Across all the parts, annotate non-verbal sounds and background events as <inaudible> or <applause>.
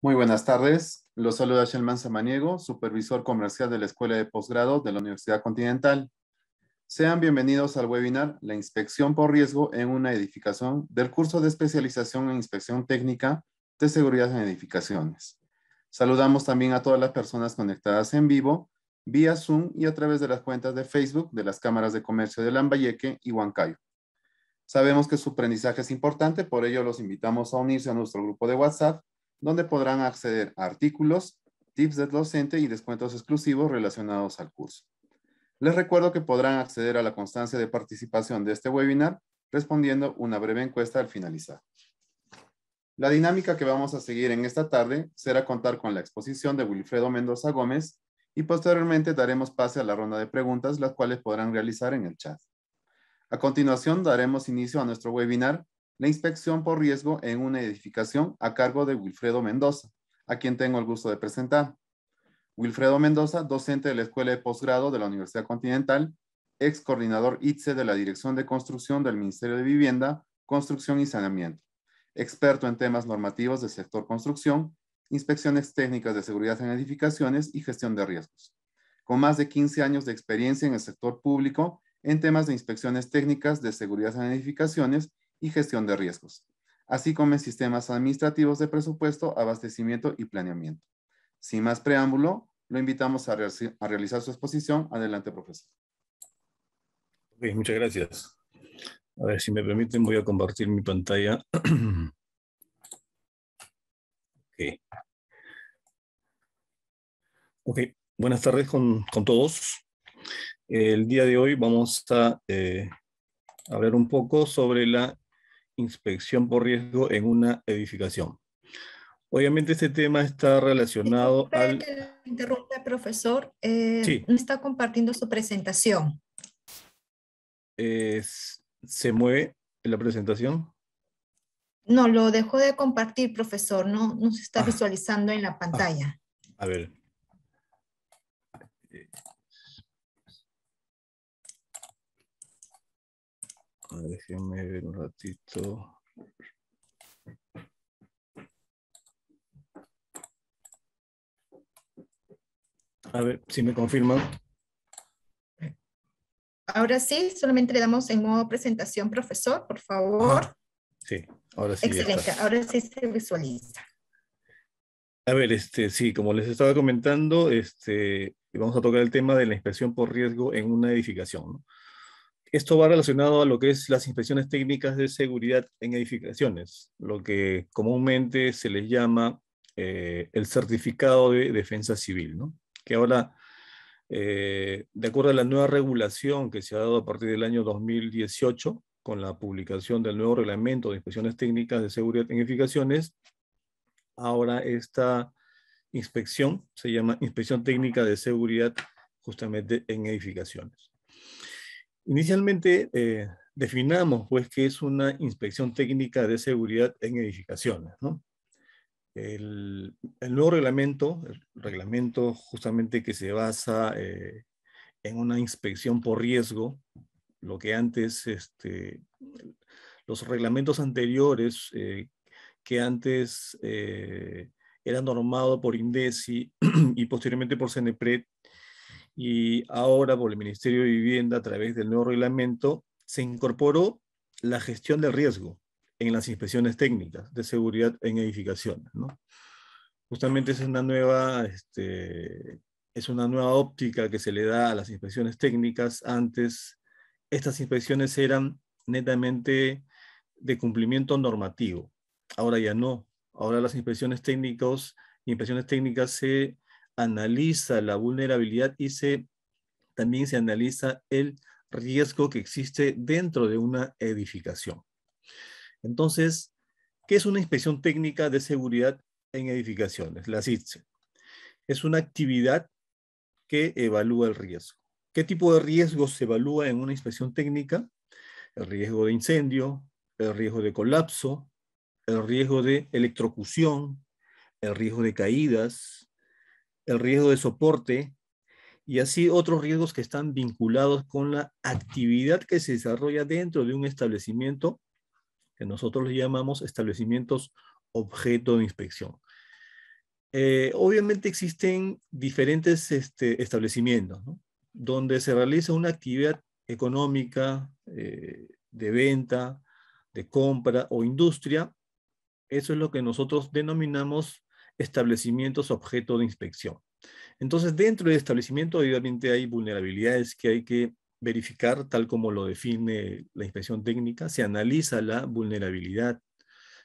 Muy buenas tardes. Los saluda Shelman Samaniego, supervisor comercial de la Escuela de Posgrado de la Universidad Continental. Sean bienvenidos al webinar La inspección por riesgo en una edificación del curso de especialización en inspección técnica de seguridad en edificaciones. Saludamos también a todas las personas conectadas en vivo, vía Zoom y a través de las cuentas de Facebook de las cámaras de comercio de Lambayeque y Huancayo. Sabemos que su aprendizaje es importante, por ello los invitamos a unirse a nuestro grupo de WhatsApp donde podrán acceder a artículos, tips del docente y descuentos exclusivos relacionados al curso. Les recuerdo que podrán acceder a la constancia de participación de este webinar respondiendo una breve encuesta al finalizar. La dinámica que vamos a seguir en esta tarde será contar con la exposición de Wilfredo Mendoza Gómez y posteriormente daremos pase a la ronda de preguntas, las cuales podrán realizar en el chat. A continuación, daremos inicio a nuestro webinar la inspección por riesgo en una edificación a cargo de Wilfredo Mendoza, a quien tengo el gusto de presentar. Wilfredo Mendoza, docente de la Escuela de Posgrado de la Universidad Continental, ex coordinador ITSE de la Dirección de Construcción del Ministerio de Vivienda, Construcción y Saneamiento, experto en temas normativos del sector construcción, inspecciones técnicas de seguridad en edificaciones y gestión de riesgos. Con más de 15 años de experiencia en el sector público en temas de inspecciones técnicas de seguridad en edificaciones y gestión de riesgos, así como en sistemas administrativos de presupuesto, abastecimiento y planeamiento. Sin más preámbulo, lo invitamos a, realizar su exposición. Adelante, profesor. muchas gracias. A ver, si me permiten, voy a compartir mi pantalla. <clears throat> ok, buenas tardes con, todos. El día de hoy vamos a eh, hablar un poco sobre la inspección por riesgo en una edificación. Obviamente este tema está relacionado al... Interrumpe, profesor. Eh, está compartiendo su presentación. ¿Se mueve la presentación? No, lo dejó de compartir, profesor. No, no se está ah. visualizando en la ah. pantalla. A ver. Ah, Déjenme ver un ratito. A ver si me confirman. Ahora sí, solamente le damos en modo presentación, profesor, por favor. Sí, ahora sí. Excelente, ahora sí se visualiza. A ver, este, sí, como les estaba comentando, este, vamos a tocar el tema de la inspección por riesgo en una edificación. ¿no? Esto va relacionado a lo que es las inspecciones técnicas de seguridad en edificaciones, lo que comúnmente se les llama eh, el certificado de defensa civil, ¿no? que ahora, eh, de acuerdo a la nueva regulación que se ha dado a partir del año 2018, con la publicación del nuevo reglamento de inspecciones técnicas de seguridad en edificaciones, ahora esta inspección se llama inspección técnica de seguridad justamente en edificaciones. Inicialmente, eh, definamos pues que es una inspección técnica de seguridad en edificaciones. El, nuevo reglamento, el reglamento justamente que se basa eh, en una inspección por riesgo, lo que antes, este, los reglamentos anteriores eh, que antes eran normados por INDESI <clears throat> y posteriormente por CENEPRED, y ahora por el Ministerio de Vivienda, a través del nuevo reglamento, se incorporó la gestión del riesgo en las inspecciones técnicas de seguridad en edificaciones. Justamente es una, nueva, este, es una nueva óptica que se le da a las inspecciones técnicas. Antes, estas inspecciones eran netamente de cumplimiento normativo. Ahora ya no. Ahora las inspecciones técnicas, inspecciones técnicas se analiza la vulnerabilidad y se, también se analiza el riesgo que existe dentro de una edificación. Entonces, ¿qué es una inspección técnica de seguridad en edificaciones? La CITSE. Es una actividad que evalúa el riesgo. ¿Qué tipo de riesgo se evalúa en una inspección técnica? El riesgo de incendio, el riesgo de colapso, el riesgo de electrocución, el riesgo de caídas, el riesgo de soporte y así otros riesgos que están vinculados con la actividad que se desarrolla dentro de un establecimiento que nosotros le llamamos establecimientos objeto de inspección. Eh, obviamente existen diferentes este, establecimientos donde se realiza una actividad económica eh, de venta, de compra o industria. Eso es lo que nosotros denominamos establecimientos objeto de inspección. Entonces, dentro del establecimiento, obviamente, hay vulnerabilidades que hay que verificar, tal como lo define la inspección técnica. Se analiza la vulnerabilidad,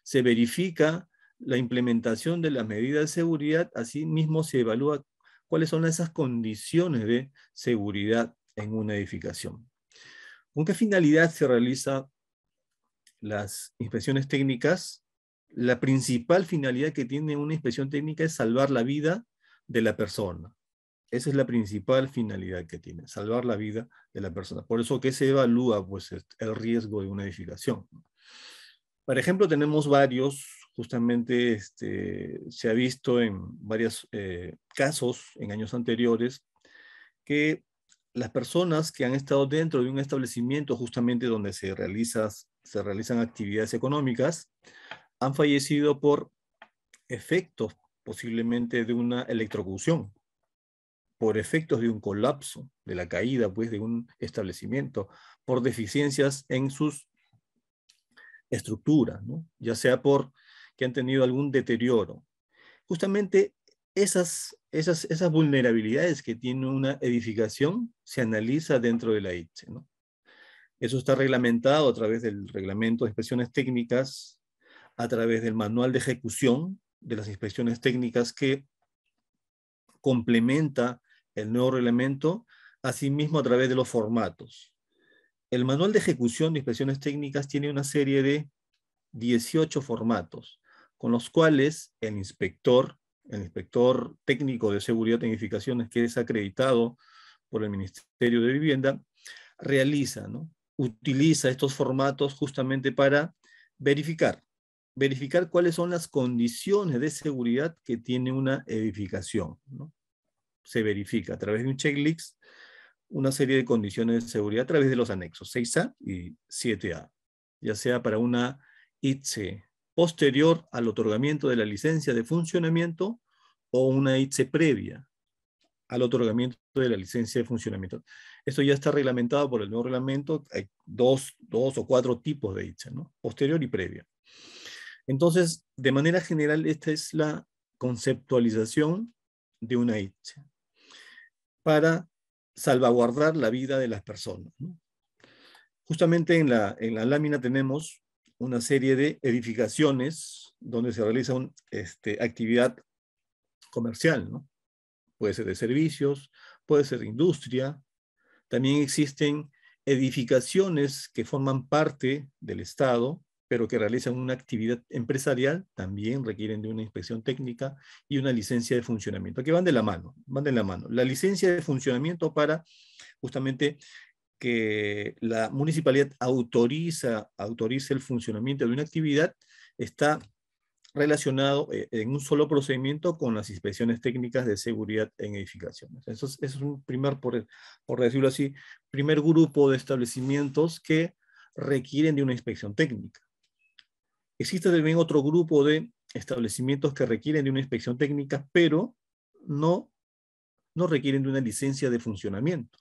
se verifica la implementación de las medidas de seguridad, asimismo se evalúa cuáles son esas condiciones de seguridad en una edificación. ¿Con qué finalidad se realizan las inspecciones técnicas? la principal finalidad que tiene una inspección técnica es salvar la vida de la persona. Esa es la principal finalidad que tiene, salvar la vida de la persona. Por eso que se evalúa pues, el riesgo de una edificación. Por ejemplo, tenemos varios, justamente este, se ha visto en varios eh, casos en años anteriores, que las personas que han estado dentro de un establecimiento justamente donde se, se realizan actividades económicas, han fallecido por efectos posiblemente de una electrocución, por efectos de un colapso, de la caída pues de un establecimiento, por deficiencias en sus estructuras, ya sea por que han tenido algún deterioro. Justamente esas, esas, vulnerabilidades que tiene una edificación se analiza dentro de la ITSE. Eso está reglamentado a través del reglamento de expresiones técnicas a través del manual de ejecución de las inspecciones técnicas que complementa el nuevo reglamento, asimismo a través de los formatos. El manual de ejecución de inspecciones técnicas tiene una serie de 18 formatos, con los cuales el inspector, el inspector técnico de seguridad de edificaciones que es acreditado por el Ministerio de Vivienda, realiza, utiliza estos formatos justamente para verificar verificar cuáles son las condiciones de seguridad que tiene una edificación. Se verifica a través de un checklist una serie de condiciones de seguridad a través de los anexos 6A y 7A, ya sea para una ITSE posterior al otorgamiento de la licencia de funcionamiento o una ITSE previa al otorgamiento de la licencia de funcionamiento. Esto ya está reglamentado por el nuevo reglamento. Hay dos, dos o cuatro tipos de ITSE, posterior y previa. Entonces, de manera general, esta es la conceptualización de una Itzia para salvaguardar la vida de las personas. Justamente en la, en la lámina tenemos una serie de edificaciones donde se realiza una este, actividad comercial, Puede ser de servicios, puede ser de industria. También existen edificaciones que forman parte del Estado, pero que realizan una actividad empresarial, también requieren de una inspección técnica y una licencia de funcionamiento, que van de la mano, van de la mano. La licencia de funcionamiento para justamente que la municipalidad autoriza, autorice el funcionamiento de una actividad, está relacionado eh, en un solo procedimiento con las inspecciones técnicas de seguridad en edificaciones. Eso es, es un primer, por decirlo así, primer grupo de establecimientos que requieren de una inspección técnica. Existe también otro grupo de establecimientos que requieren de una inspección técnica, pero no, requieren de una licencia de funcionamiento.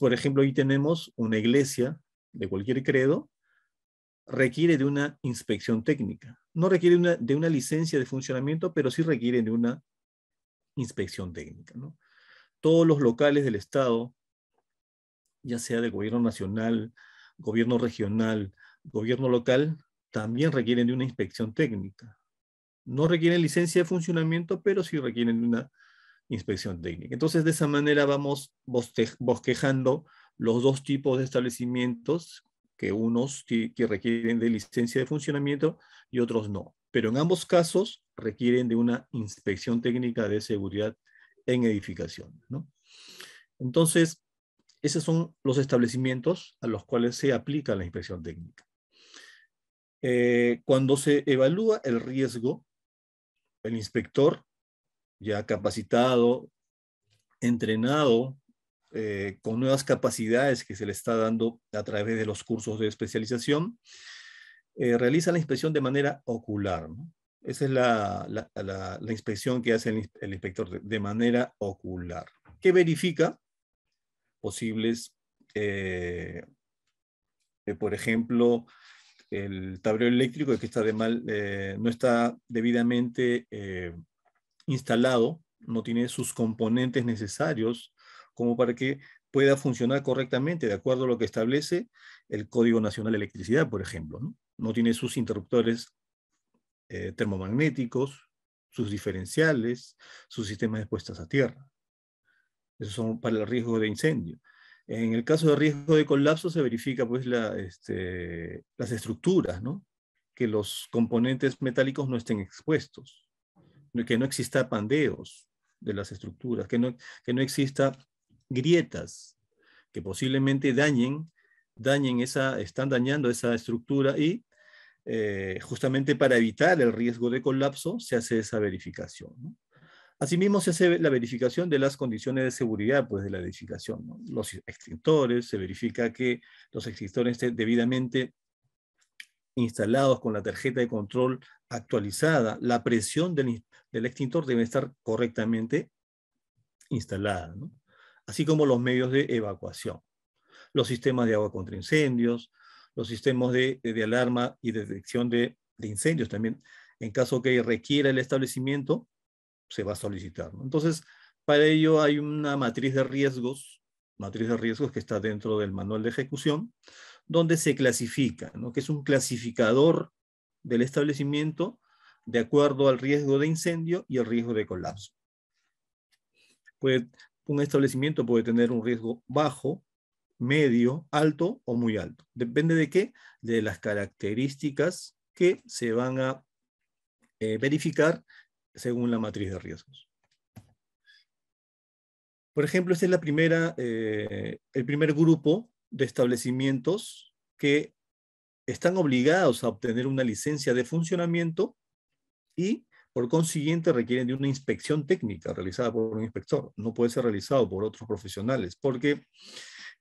Por ejemplo, ahí tenemos una iglesia de cualquier credo, requiere de una inspección técnica. No requiere de una licencia de funcionamiento, pero sí requiere de una inspección técnica. Todos los locales del Estado, ya sea del gobierno nacional, gobierno regional, gobierno local, también requieren de una inspección técnica. No requieren licencia de funcionamiento, pero sí requieren de una inspección técnica. Entonces, de esa manera vamos bosquejando los dos tipos de establecimientos, que unos que requieren de licencia de funcionamiento y otros no. Pero en ambos casos requieren de una inspección técnica de seguridad en edificación. ¿no? Entonces, esos son los establecimientos a los cuales se aplica la inspección técnica. Eh, cuando se evalúa el riesgo, el inspector, ya capacitado, entrenado, eh, con nuevas capacidades que se le está dando a través de los cursos de especialización, eh, realiza la inspección de manera ocular. Esa es la, inspección que hace el, inspector de, de, manera ocular, que verifica posibles, por ejemplo, el tablero eléctrico que está eh, no está debidamente eh, instalado, no tiene sus componentes necesarios como para que pueda funcionar correctamente de acuerdo a lo que establece el Código Nacional de Electricidad, por ejemplo. No, tiene sus interruptores eh, termomagnéticos, sus diferenciales, sus sistemas de puestas a tierra. Esos son para el riesgo de incendio. En el caso de riesgo de colapso se verifica pues este, las estructuras, ¿no? que los componentes metálicos no estén expuestos, que no exista pandeos de las estructuras, que no, que no exista grietas que posiblemente dañen, dañen esa, están dañando esa estructura y eh, justamente para evitar el riesgo de colapso se hace esa verificación. ¿no? Asimismo, se hace la verificación de las condiciones de seguridad pues, de la edificación. Los extintores, se verifica que los extintores estén debidamente instalados con la tarjeta de control actualizada. La presión del, extintor debe estar correctamente instalada, así como los medios de evacuación, los sistemas de agua contra incendios, los sistemas de, alarma y detección de incendios también, en caso que requiera el establecimiento, se va a solicitar. Entonces, para ello hay una matriz de riesgos, matriz de riesgos que está dentro del manual de ejecución, donde se clasifica, ¿no? que es un clasificador del establecimiento de acuerdo al riesgo de incendio y el riesgo de colapso. un establecimiento puede tener un riesgo bajo, medio, alto o muy alto. Depende de qué, de las características que se van a eh, verificar según la matriz de riesgos. Por ejemplo, este es eh, el primer grupo de establecimientos que están obligados a obtener una licencia de funcionamiento y, por consiguiente, requieren de una inspección técnica realizada por un inspector. No puede ser realizado por otros profesionales, porque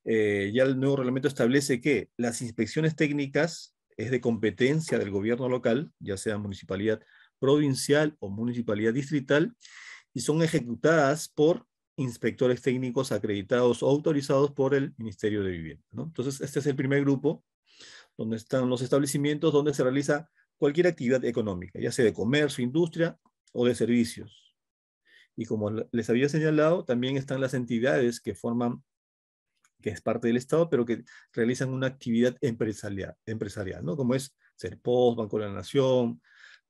eh, ya el nuevo reglamento establece que las inspecciones técnicas es de competencia del gobierno local, ya sea municipalidad, provincial o municipalidad distrital y son ejecutadas por inspectores técnicos acreditados o autorizados por el Ministerio de Vivienda. Entonces, este es el primer grupo donde están los establecimientos donde se realiza cualquier actividad económica, ya sea de comercio, industria o de servicios. Y como les había señalado, también están las entidades que forman, que es parte del Estado, pero que realizan una actividad empresarial, empresarial ¿no? como es CERPOS, Banco de la Nación,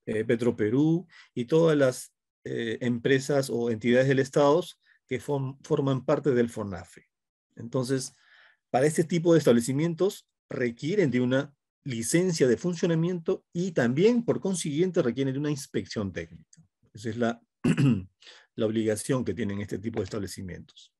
eh, Petroperú y todas las eh, empresas o entidades del Estado que forman parte del FONAFE. Entonces, para este tipo de establecimientos requieren de una licencia de funcionamiento y también, por consiguiente, requieren de una inspección técnica. Esa es la, <clears throat> la obligación que tienen este tipo de establecimientos.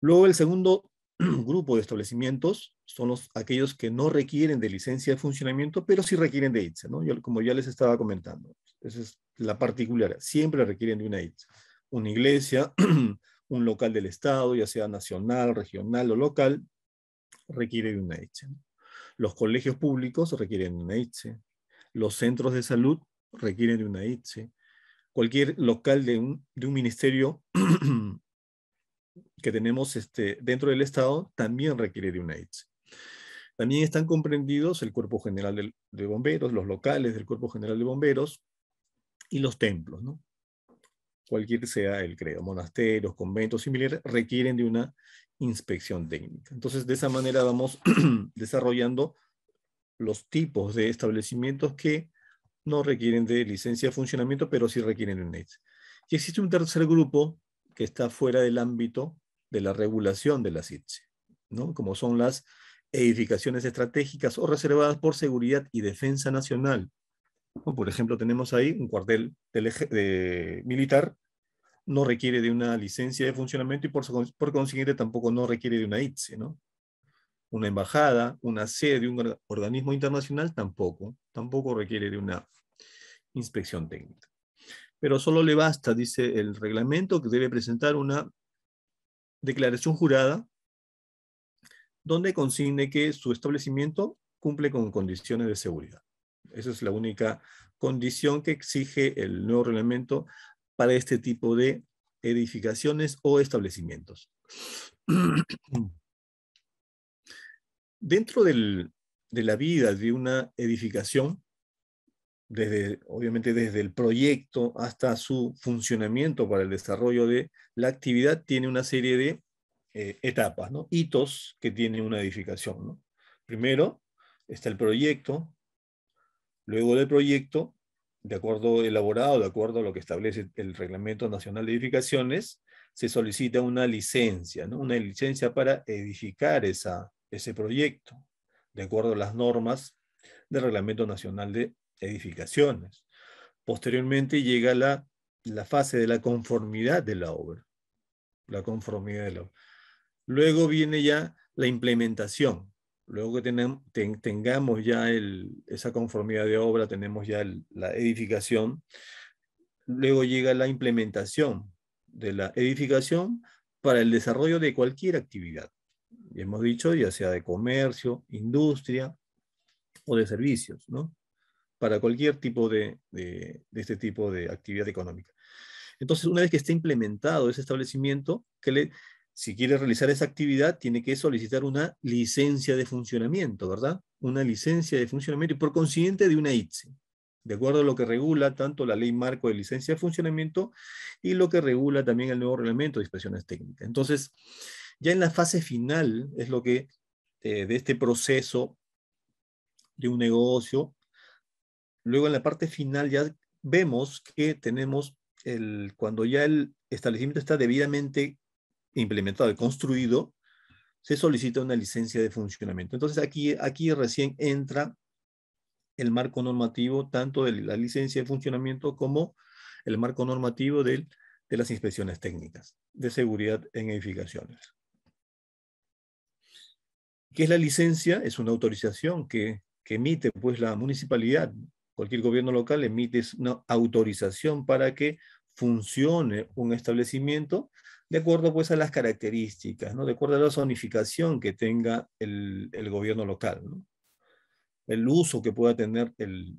Luego, el segundo <clears throat> grupo de establecimientos son los, aquellos que no requieren de licencia de funcionamiento, pero sí requieren de ITSE, ¿no? como ya les estaba comentando, esa es la particular, siempre requieren de una ITSE. Una iglesia, <clears throat> un local del Estado, ya sea nacional, regional o local, requiere de una ITSE. Los colegios públicos requieren de una ITSE. Los centros de salud requieren de una ITSE. Cualquier local de un, de un ministerio <clears throat> que tenemos este, dentro del Estado también requiere de un AIDS. También están comprendidos el Cuerpo General de, Bomberos, los locales del Cuerpo General de Bomberos y los templos, ¿no? cualquier sea el credo, monasterios, conventos similares, requieren de una inspección técnica. Entonces, de esa manera vamos <clears throat> desarrollando los tipos de establecimientos que no requieren de licencia de funcionamiento, pero sí requieren de un AIDS. Y existe un tercer grupo que está fuera del ámbito de la regulación de la ITSE, ¿no? como son las edificaciones estratégicas o reservadas por seguridad y defensa nacional. Por ejemplo, tenemos ahí un cuartel militar, no requiere de una licencia de funcionamiento y por, consiguiente tampoco no requiere de una ITSE, ¿no? Una embajada, una sede un organismo internacional tampoco, tampoco requiere de una inspección técnica pero solo le basta, dice el reglamento, que debe presentar una declaración jurada donde consigne que su establecimiento cumple con condiciones de seguridad. Esa es la única condición que exige el nuevo reglamento para este tipo de edificaciones o establecimientos. <clears throat> Dentro del, de la vida de una edificación, desde, obviamente desde el proyecto hasta su funcionamiento para el desarrollo de la actividad, tiene una serie de eh, etapas, ¿no? hitos que tiene una edificación. ¿no? Primero está el proyecto, luego del proyecto, de acuerdo elaborado, de acuerdo a lo que establece el Reglamento Nacional de Edificaciones, se solicita una licencia, ¿no? una licencia para edificar esa, ese proyecto, de acuerdo a las normas del Reglamento Nacional de edificaciones. Posteriormente llega la, la fase de la conformidad de la obra. La conformidad de la obra. Luego viene ya la implementación, Luego que tengamos ya el, esa conformidad de obra, tenemos ya la edificación, luego llega la implementación de la edificación para el desarrollo de cualquier actividad. Y hemos dicho, ya sea de comercio, industria o de servicios, ¿no? para cualquier tipo de, este tipo de actividad económica. Entonces, una vez que esté implementado ese establecimiento, que le, si quiere realizar esa actividad, tiene que solicitar una licencia de funcionamiento, ¿verdad? Una licencia de funcionamiento y por consiguiente de una ITSE, de acuerdo a lo que regula tanto la ley marco de licencia de funcionamiento y lo que regula también el nuevo reglamento de inspecciones técnicas. Entonces, ya en la fase final es lo que eh, de este proceso de un negocio Luego en la parte final ya vemos que tenemos el, cuando ya el establecimiento está debidamente implementado y construido, se solicita una licencia de funcionamiento. Entonces aquí, aquí recién entra el marco normativo, tanto de la licencia de funcionamiento como el marco normativo del, de las inspecciones técnicas de seguridad en edificaciones. ¿Qué es la licencia? Es una autorización que, emite pues, la municipalidad cualquier gobierno local emite una autorización para que funcione un establecimiento de acuerdo pues a las características, ¿no? de acuerdo a la zonificación que tenga el, gobierno local, el uso que pueda tener el,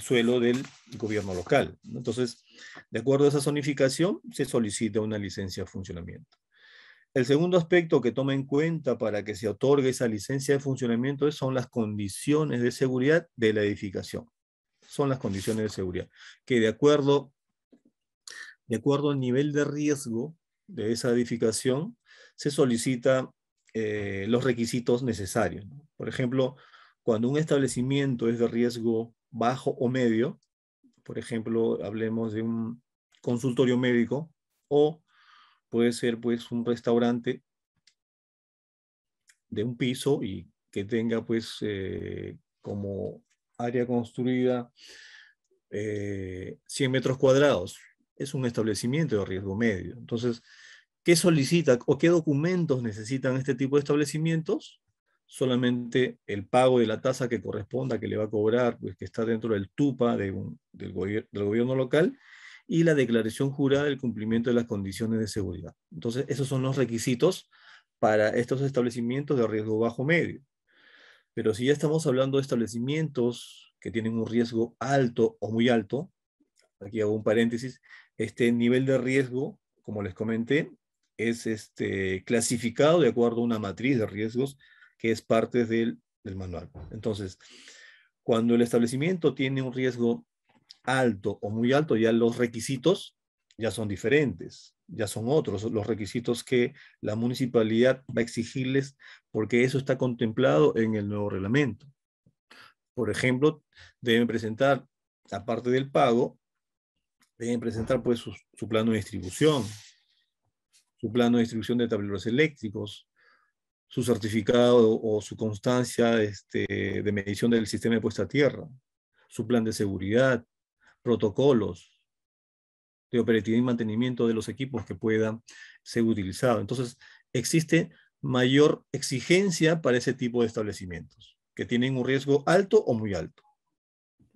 suelo del gobierno local. Entonces, de acuerdo a esa zonificación, se solicita una licencia de funcionamiento. El segundo aspecto que toma en cuenta para que se otorgue esa licencia de funcionamiento son las condiciones de seguridad de la edificación son las condiciones de seguridad, que de acuerdo, de acuerdo al nivel de riesgo de esa edificación, se solicita eh, los requisitos necesarios. Por ejemplo, cuando un establecimiento es de riesgo bajo o medio, por ejemplo, hablemos de un consultorio médico o puede ser pues un restaurante de un piso y que tenga pues eh, como área construida, 100 eh, metros cuadrados. Es un establecimiento de riesgo medio. Entonces, ¿qué solicita o qué documentos necesitan este tipo de establecimientos? Solamente el pago de la tasa que corresponda, que le va a cobrar, pues, que está dentro del TUPA del, del gobierno local, y la declaración jurada del cumplimiento de las condiciones de seguridad. Entonces, esos son los requisitos para estos establecimientos de riesgo bajo medio. Pero si ya estamos hablando de establecimientos que tienen un riesgo alto o muy alto, aquí hago un paréntesis, este nivel de riesgo, como les comenté, es este, clasificado de acuerdo a una matriz de riesgos que es parte del, del manual. Entonces, cuando el establecimiento tiene un riesgo alto o muy alto, ya los requisitos ya son diferentes, ya son otros los requisitos que la municipalidad va a exigirles porque eso está contemplado en el nuevo reglamento. Por ejemplo, deben presentar, aparte del pago, deben presentar pues su, plano de distribución, su plano de distribución de tableros eléctricos, su certificado o su constancia este, de medición del sistema de puesta a tierra, su plan de seguridad, protocolos, de operatividad y mantenimiento de los equipos que puedan ser utilizados. Entonces, existe mayor exigencia para ese tipo de establecimientos, que tienen un riesgo alto o muy alto.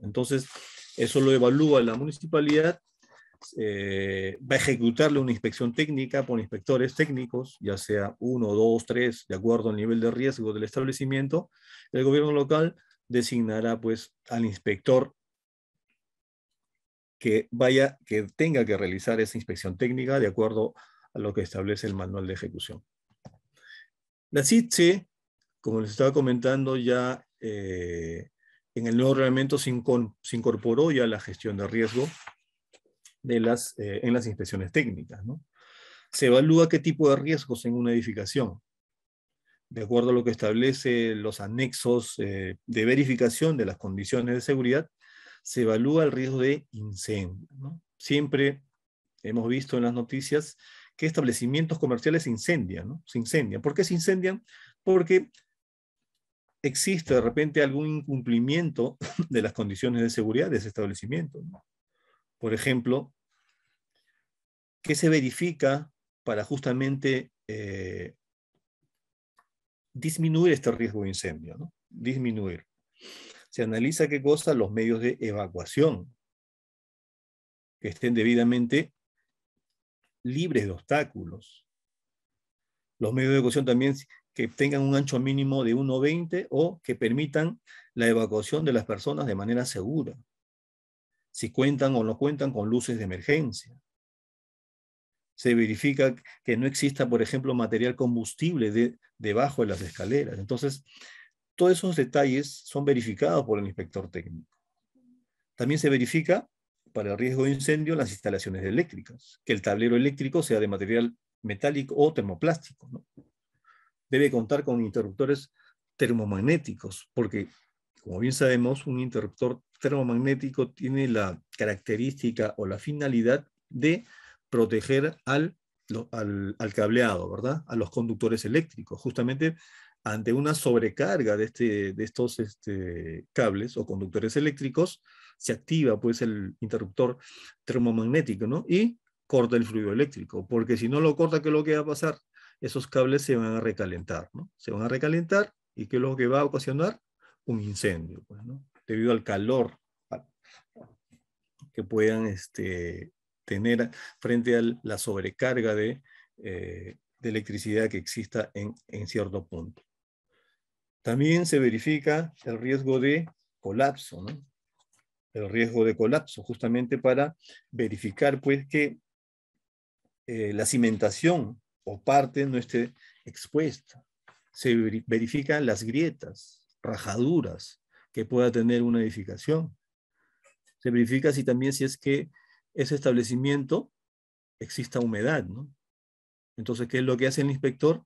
Entonces, eso lo evalúa la municipalidad, eh, va a ejecutarle una inspección técnica por inspectores técnicos, ya sea uno, dos, tres, de acuerdo al nivel de riesgo del establecimiento. El gobierno local designará pues al inspector que vaya, que tenga que realizar esa inspección técnica de acuerdo a lo que establece el manual de ejecución. La CITSE, como les estaba comentando, ya eh, en el nuevo reglamento se, incorporó ya la gestión de riesgo de las, eh, en las inspecciones técnicas. Se evalúa qué tipo de riesgos en una edificación. De acuerdo a lo que establece los anexos eh, de verificación de las condiciones de seguridad, se evalúa el riesgo de incendio. Siempre hemos visto en las noticias que establecimientos comerciales se incendian, ¿no? Se incendian. ¿Por qué se incendian? Porque existe de repente algún incumplimiento <laughs> de las condiciones de seguridad de ese establecimiento. Por ejemplo, ¿qué se verifica para justamente eh, disminuir este riesgo de incendio? Disminuir se analiza qué cosa los medios de evacuación que estén debidamente libres de obstáculos. Los medios de evacuación también que tengan un ancho mínimo de 1,20 o que permitan la evacuación de las personas de manera segura. Si cuentan o no cuentan con luces de emergencia. Se verifica que no exista, por ejemplo, material combustible debajo de las escaleras. Entonces, todos esos detalles son verificados por el inspector técnico. También se verifica para el riesgo de incendio las instalaciones eléctricas, que el tablero eléctrico sea de material metálico o termoplástico. Debe contar con interruptores termomagnéticos, porque, como bien sabemos, un interruptor termomagnético tiene la característica o la finalidad de proteger al, cableado, ¿verdad? A los conductores eléctricos, justamente ante una sobrecarga de, este, estos este, cables o conductores eléctricos, se activa pues el interruptor termomagnético, ¿no? Y corta el fluido eléctrico, porque si no lo corta, ¿qué es lo que va a pasar? Esos cables se van a recalentar, ¿no? Se van a recalentar y ¿qué es lo que va a ocasionar? Un incendio, pues, ¿no? Debido al calor que puedan este, tener frente a la sobrecarga de, eh, electricidad que exista en cierto punto. También se verifica el riesgo de colapso, ¿no? El riesgo de colapso, justamente para verificar, pues, que eh, la cimentación o parte no esté expuesta. Se verifican las grietas, rajaduras que pueda tener una edificación. Se verifica si también si es que ese establecimiento exista humedad, ¿no? Entonces, ¿qué es lo que hace el inspector?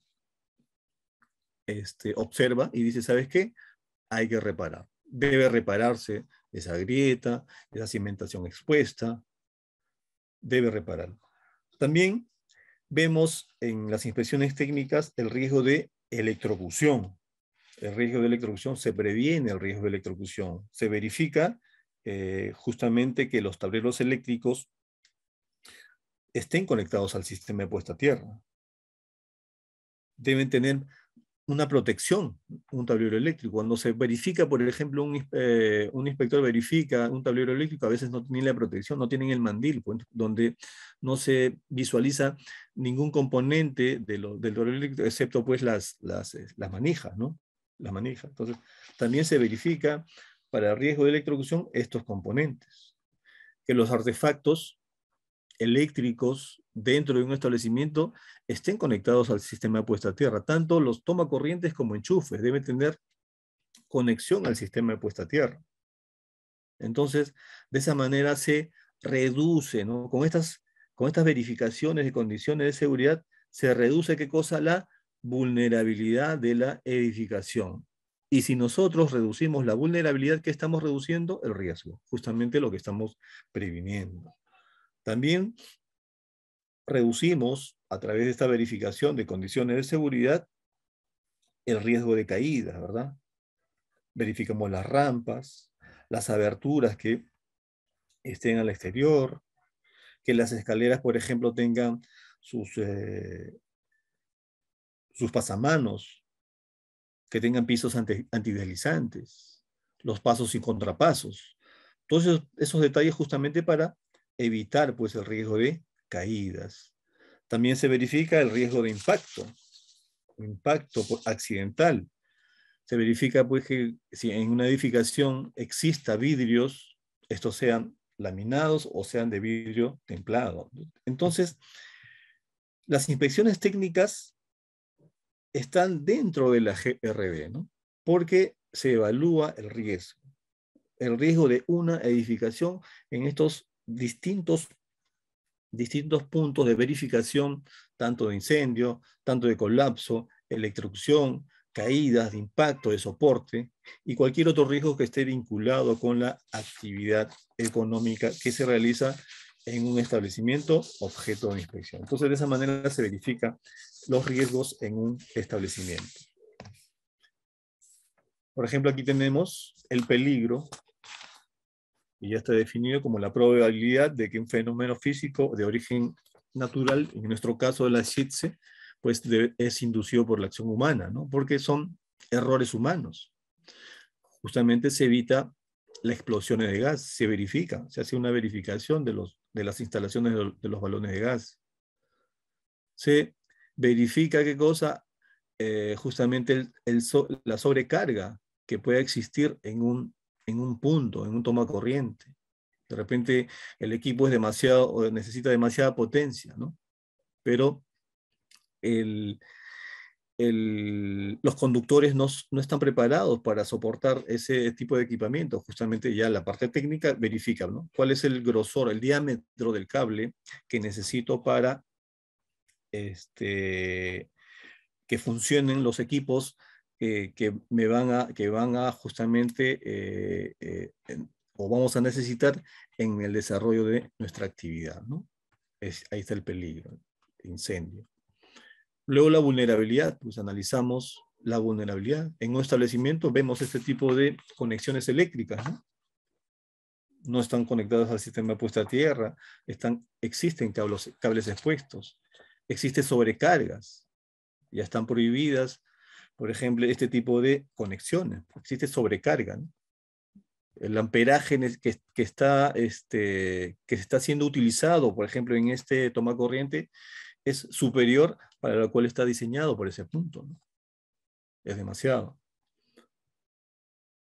Este, observa y dice, ¿sabes qué? Hay que reparar. Debe repararse esa grieta, esa cimentación expuesta. Debe reparar También vemos en las inspecciones técnicas el riesgo de electrocución. El riesgo de electrocución se previene el riesgo de electrocución. Se verifica eh, justamente que los tableros eléctricos estén conectados al sistema de puesta a tierra. Deben tener una protección, un tablero eléctrico. Cuando se verifica, por ejemplo, un, eh, inspector verifica un tablero eléctrico, a veces no tienen la protección, no tienen el mandil, pues, donde no se visualiza ningún componente de del tablero eléctrico, excepto pues las, las, eh, las manijas, ¿no? Las manijas. Entonces, también se verifica para riesgo de electrocución estos componentes. Que los artefactos eléctricos dentro de un establecimiento estén conectados al sistema de puesta a tierra. Tanto los tomacorrientes como enchufes deben tener conexión al sistema de puesta a tierra. Entonces, de esa manera se reduce, ¿no? Con estas, con estas verificaciones de condiciones de seguridad, se reduce qué cosa la vulnerabilidad de la edificación. Y si nosotros reducimos la vulnerabilidad, que estamos reduciendo? El riesgo, justamente lo que estamos previniendo. También reducimos a través de esta verificación de condiciones de seguridad el riesgo de caída, ¿verdad? Verificamos las rampas, las aberturas que estén al exterior, que las escaleras, por ejemplo, tengan sus, eh, sus pasamanos, que tengan pisos antideslizantes, los pasos y contrapasos. Todos esos detalles justamente para evitar pues el riesgo de caídas. También se verifica el riesgo de impacto, impacto accidental. Se verifica pues que si en una edificación exista vidrios, estos sean laminados o sean de vidrio templado. Entonces, las inspecciones técnicas están dentro de la GRB, ¿no? Porque se evalúa el riesgo, el riesgo de una edificación en estos distintos, distintos puntos de verificación, tanto de incendio, tanto de colapso, electrocución, caídas de impacto de soporte y cualquier otro riesgo que esté vinculado con la actividad económica que se realiza en un establecimiento objeto de inspección. Entonces, de esa manera se verifica los riesgos en un establecimiento. Por ejemplo, aquí tenemos el peligro ya está definido como la probabilidad de que un fenómeno físico de origen natural, en nuestro caso pues de la SITSE, pues es inducido por la acción humana, ¿no? Porque son errores humanos. Justamente se evita la explosión de gas, se verifica, se hace una verificación de, los, de las instalaciones de, los balones de gas. Se verifica qué cosa, eh, justamente el, la sobrecarga que pueda existir en un en un punto, en un toma corriente. De repente el equipo es demasiado, necesita demasiada potencia, ¿no? Pero los conductores no, no, están preparados para soportar ese tipo de equipamiento. Justamente ya la parte técnica verifica ¿no? cuál es el grosor, el diámetro del cable que necesito para este, que funcionen los equipos que, me van a, que van a justamente eh, eh, o vamos a necesitar en el desarrollo de nuestra actividad. ¿no? ahí está el peligro, incendio. Luego la vulnerabilidad, pues analizamos la vulnerabilidad. En un establecimiento vemos este tipo de conexiones eléctricas. No, están conectadas al sistema puesta a tierra, están, existen cables, cables expuestos, existen sobrecargas, ya están prohibidas por ejemplo, este tipo de conexiones. Existe sobrecarga. El amperaje que, está, este, que está siendo utilizado, por ejemplo, en este toma corriente, es superior para lo cual está diseñado por ese punto. Es demasiado.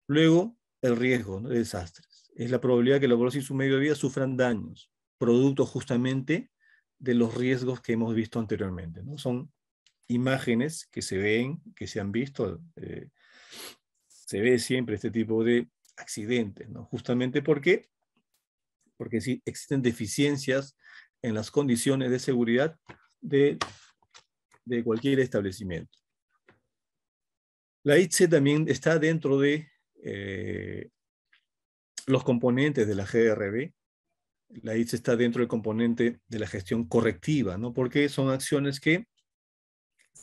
Luego, el riesgo de desastres. Es la probabilidad que la población y su medio de vida sufran daños, producto justamente de los riesgos que hemos visto anteriormente. ¿no? Son imágenes que se ven, que se han visto, eh, se ve siempre este tipo de accidentes, ¿no? Justamente porque, porque sí existen deficiencias en las condiciones de seguridad de, cualquier establecimiento. La ITSE también está dentro de eh, los componentes de la GRB. La ITSE está dentro del componente de la gestión correctiva, ¿no? porque son acciones que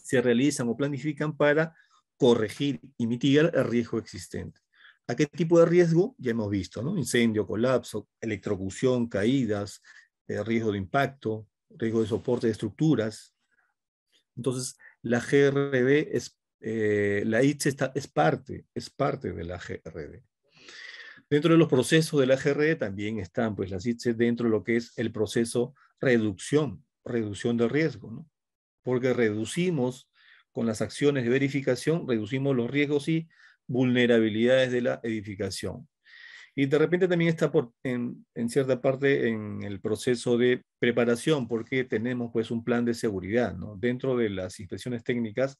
se realizan o planifican para corregir y mitigar el riesgo existente. ¿A qué tipo de riesgo? Ya hemos visto, ¿no? Incendio, colapso, electrocución, caídas, eh, riesgo de impacto, riesgo de soporte de estructuras. Entonces, la GRD, es, eh, la ITSE está, es parte, es parte de la GRD. Dentro de los procesos de la GRD también están pues, las ITSE dentro de lo que es el proceso reducción, reducción de riesgo. ¿no? porque reducimos con las acciones de verificación, reducimos los riesgos y vulnerabilidades de la edificación. Y de repente también está por, en, cierta parte en el proceso de preparación, porque tenemos pues un plan de seguridad, ¿no? Dentro de las inspecciones técnicas,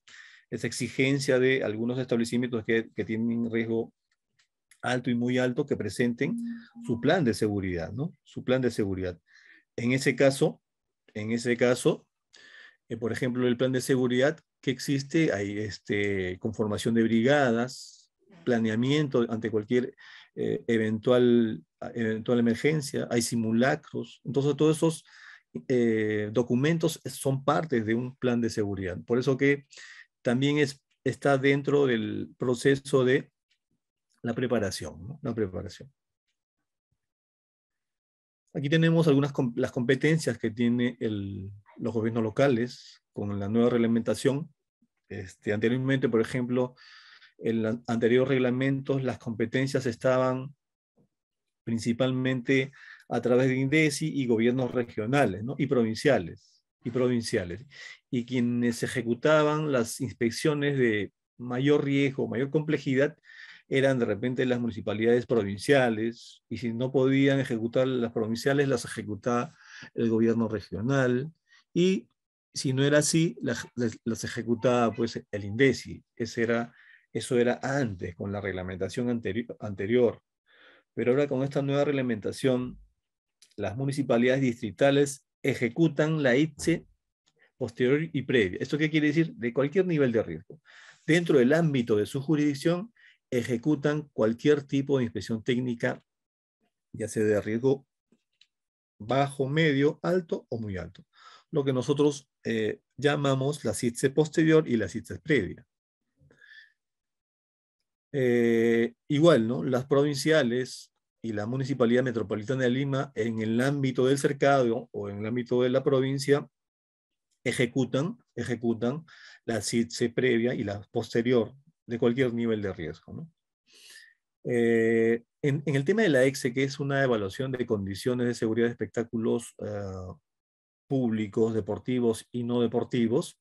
esa exigencia de algunos establecimientos que, que tienen riesgo alto y muy alto que presenten su plan de seguridad, ¿no? Su plan de seguridad. En ese caso, en ese caso, eh, por ejemplo, el plan de seguridad que existe, hay este, conformación de brigadas, planeamiento ante cualquier eh, eventual, ah, eventual emergencia, hay simulacros. Entonces, todos esos eh, documentos son parte de un plan de seguridad. Por eso que también está dentro del proceso de la preparación, La preparación. Aquí tenemos algunas las competencias que tienen los gobiernos locales con la nueva reglamentación. Este, anteriormente, por ejemplo, en los anteriores reglamentos las competencias estaban principalmente a través de INDECI y gobiernos regionales y provinciales y provinciales y quienes ejecutaban las inspecciones de mayor riesgo, mayor complejidad eran de repente las municipalidades provinciales, y si no podían ejecutar las provinciales, las ejecutaba el gobierno regional, y si no era así, las, ejecutaba pues, el INDECI. Ese era, eso era antes, con la reglamentación anterior, anterior. Pero ahora con esta nueva reglamentación, las municipalidades distritales ejecutan la ITSE posterior y previa. ¿Esto qué quiere decir? De cualquier nivel de riesgo. Dentro del ámbito de su jurisdicción, ejecutan cualquier tipo de inspección técnica, ya sea de riesgo bajo, medio, alto o muy alto. Lo que nosotros eh, llamamos la CITSE posterior y la CITSE previa. Eh, igual, ¿no? Las provinciales y la Municipalidad Metropolitana de Lima, en el ámbito del cercado o en el ámbito de la provincia, ejecutan, ejecutan la CITSE previa y la posterior, de cualquier nivel de riesgo. ¿no? Eh, en, el tema de la EXE, que es una evaluación de condiciones de seguridad de espectáculos ah, públicos, deportivos y no deportivos,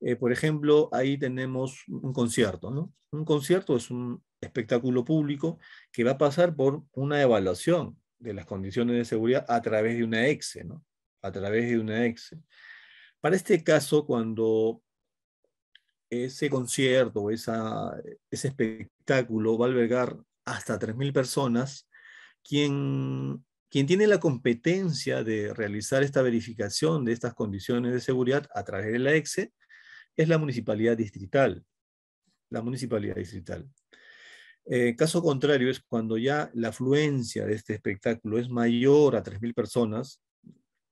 eh, por ejemplo, ahí tenemos un concierto. ¿no? Un concierto es un espectáculo público que va a pasar por una evaluación de las condiciones de seguridad a través de una EXE, ¿no? A través de una EXE. Para este caso, cuando ese concierto, ese espectáculo va a albergar hasta 3.000 personas, quien, tiene la competencia de realizar esta verificación de estas condiciones de seguridad a través de la EXE e es la municipalidad distrital. La municipalidad distrital. Eh, caso contrario es cuando ya la afluencia de este espectáculo es mayor a 3.000 personas,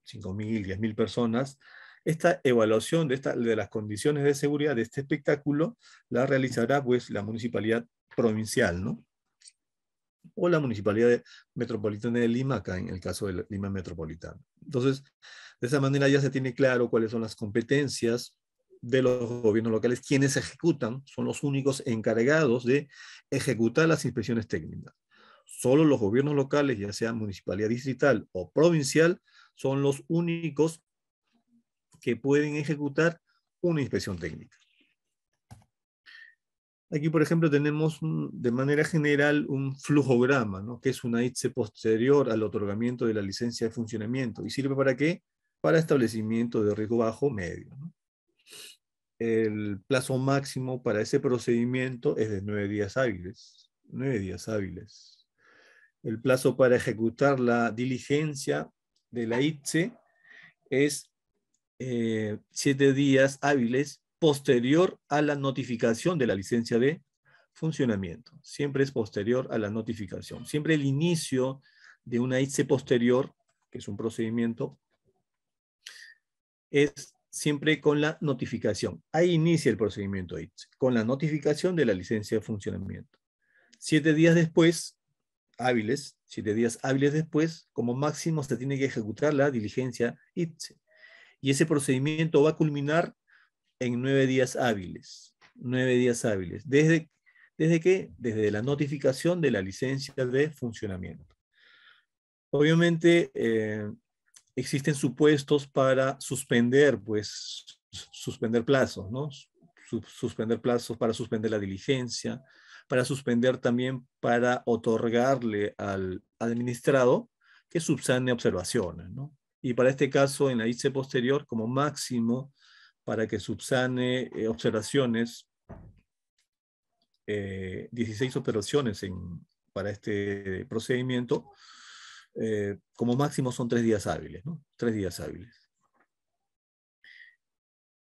5.000, 10.000 personas, esta evaluación de, esta, de las condiciones de seguridad de este espectáculo la realizará pues la municipalidad provincial, ¿no? O la municipalidad metropolitana de Lima, acá en el caso de Lima metropolitana. Entonces, de esa manera ya se tiene claro cuáles son las competencias de los gobiernos locales, quienes ejecutan, son los únicos encargados de ejecutar las inspecciones técnicas. Solo los gobiernos locales, ya sea municipalidad distrital o provincial, son los únicos que pueden ejecutar una inspección técnica. Aquí, por ejemplo, tenemos mm, de manera general un flujograma, ¿no? que es una ITSE posterior al otorgamiento de la licencia de funcionamiento. ¿Y sirve para qué? Para establecimiento de riesgo bajo medio. El plazo máximo para ese procedimiento es de nueve días hábiles. Nueve días hábiles. El plazo para ejecutar la diligencia de la ITSE es eh, siete días hábiles posterior a la notificación de la licencia de funcionamiento. Siempre es posterior a la notificación. Siempre el inicio de una ITSE posterior, que es un procedimiento, es siempre con la notificación. Ahí inicia el procedimiento ITSE, con la notificación de la licencia de funcionamiento. Siete días después, hábiles, siete días hábiles después, como máximo se tiene que ejecutar la diligencia ITSE y ese procedimiento va a culminar en nueve días hábiles. Nueve días hábiles. ¿Desde, desde qué? Desde la notificación de la licencia de funcionamiento. Obviamente eh, existen supuestos para suspender, pues, suspender plazos, ¿no? Suspender plazos para suspender la diligencia, para suspender también para otorgarle al administrado que subsane observaciones, ¿no? y para este caso en la IC posterior como máximo para que subsane eh, observaciones, 16 eh, operaciones para este procedimiento, eh, como máximo son tres días hábiles, ¿no? Tres días hábiles.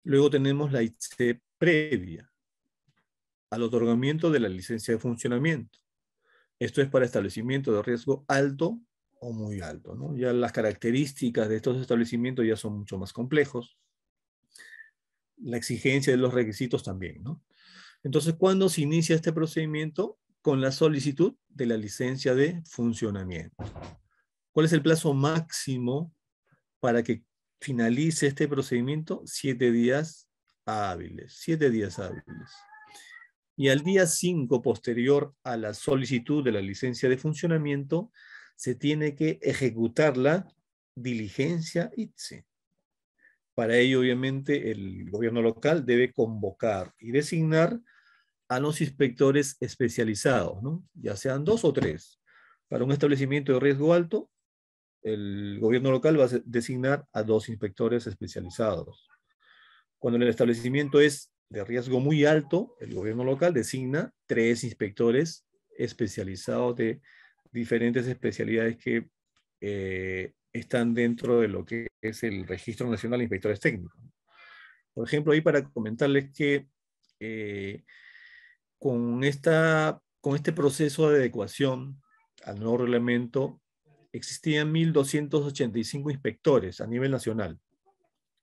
Luego tenemos la IC previa al otorgamiento de la licencia de funcionamiento. Esto es para establecimiento de riesgo alto o muy alto. ¿no? Ya las características de estos establecimientos ya son mucho más complejos. La exigencia de los requisitos también. ¿no? Entonces, ¿cuándo se inicia este procedimiento? Con la solicitud de la licencia de funcionamiento. ¿Cuál es el plazo máximo para que finalice este procedimiento? Siete días hábiles. Siete días hábiles. Y al día 5 posterior a la solicitud de la licencia de funcionamiento, se tiene que ejecutar la diligencia ITSE. Para ello, obviamente, el gobierno local debe convocar y designar a los inspectores especializados, ya sean dos o tres. Para un establecimiento de riesgo alto, el gobierno local va a designar a dos inspectores especializados. Cuando el establecimiento es de riesgo muy alto, el gobierno local designa tres inspectores especializados de diferentes especialidades que eh, están dentro de lo que es el Registro Nacional de Inspectores Técnicos. Por ejemplo, ahí para comentarles que eh, con, esta, con este proceso de adecuación al nuevo reglamento, existían 1.285 inspectores a nivel nacional,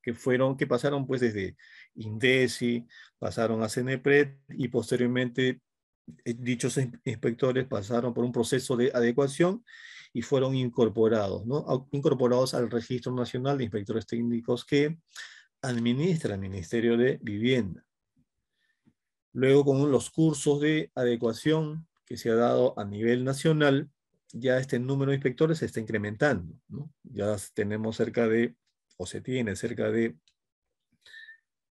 que, fueron, que pasaron pues desde Indesi, pasaron a CENEPRED y posteriormente eh, dichos inspectores pasaron por un proceso de adecuación y fueron incorporados, incorporados al Registro Nacional de Inspectores Técnicos que administra el Ministerio de Vivienda. Luego, con los cursos de adecuación que se ha dado a nivel nacional, ya este número de inspectores se está incrementando. Ya tenemos cerca de, o se tiene cerca de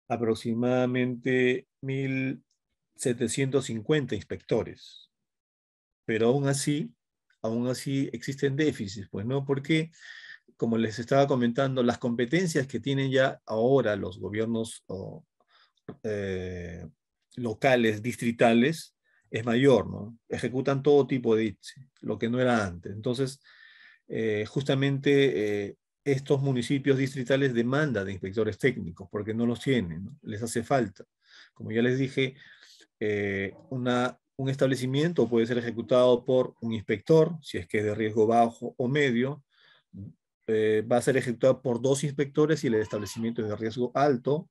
aproximadamente mil 750 inspectores. Pero aún así, aún así existen déficits, pues, ¿no? Porque, como les estaba comentando, las competencias que tienen ya ahora los gobiernos eh, locales, distritales, es mayor, ¿no? Ejecutan todo tipo de lo que no era antes. Entonces, eh, justamente eh, estos municipios distritales demandan de inspectores técnicos porque no los tienen, ¿no? les hace falta. Como ya les dije, eh, un establecimiento puede ser ejecutado por un inspector, si es que es de riesgo bajo o medio, eh, va a ser ejecutado por dos inspectores si el establecimiento es de riesgo alto,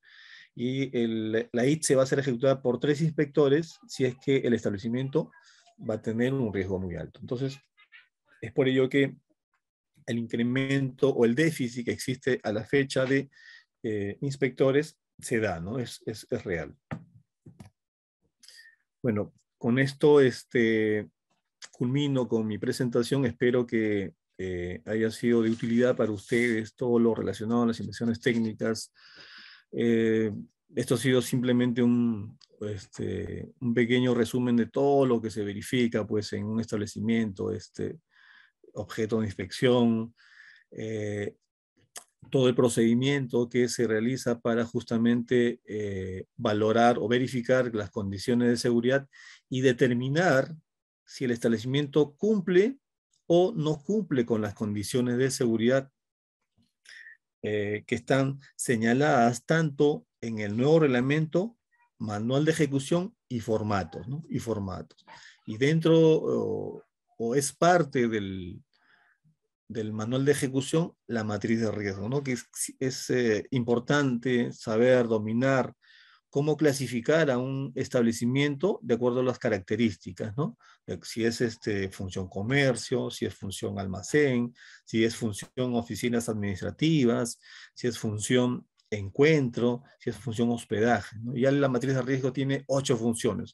y la la ITSE va a ser ejecutada por tres inspectores si es que el establecimiento va a tener un riesgo muy alto. Entonces, es por ello que el incremento o el déficit que existe a la fecha de eh, inspectores se da, ¿no? es real. Bueno, con esto este, culmino con mi presentación. Espero que eh, haya sido de utilidad para ustedes todo lo relacionado a las inversiones técnicas. Eh, esto ha sido simplemente este, un, pequeño resumen de todo lo que se verifica pues, en un establecimiento, este, objeto de inspección, eh, todo el procedimiento que se realiza para justamente eh, valorar o verificar las condiciones de seguridad y determinar si el establecimiento cumple o no cumple con las condiciones de seguridad eh, que están señaladas tanto en el nuevo reglamento, manual de ejecución y formatos, Y formatos. Y dentro o es parte del, del manual de ejecución la matriz de riesgo, ¿no? que es, eh, importante saber, dominar cómo clasificar a un establecimiento de acuerdo a las características, ¿no? Eh, si es este, función comercio, si es función almacén, si es función oficinas administrativas, si es función encuentro, si es función hospedaje. ¿no? Ya la matriz de riesgo tiene ocho funciones.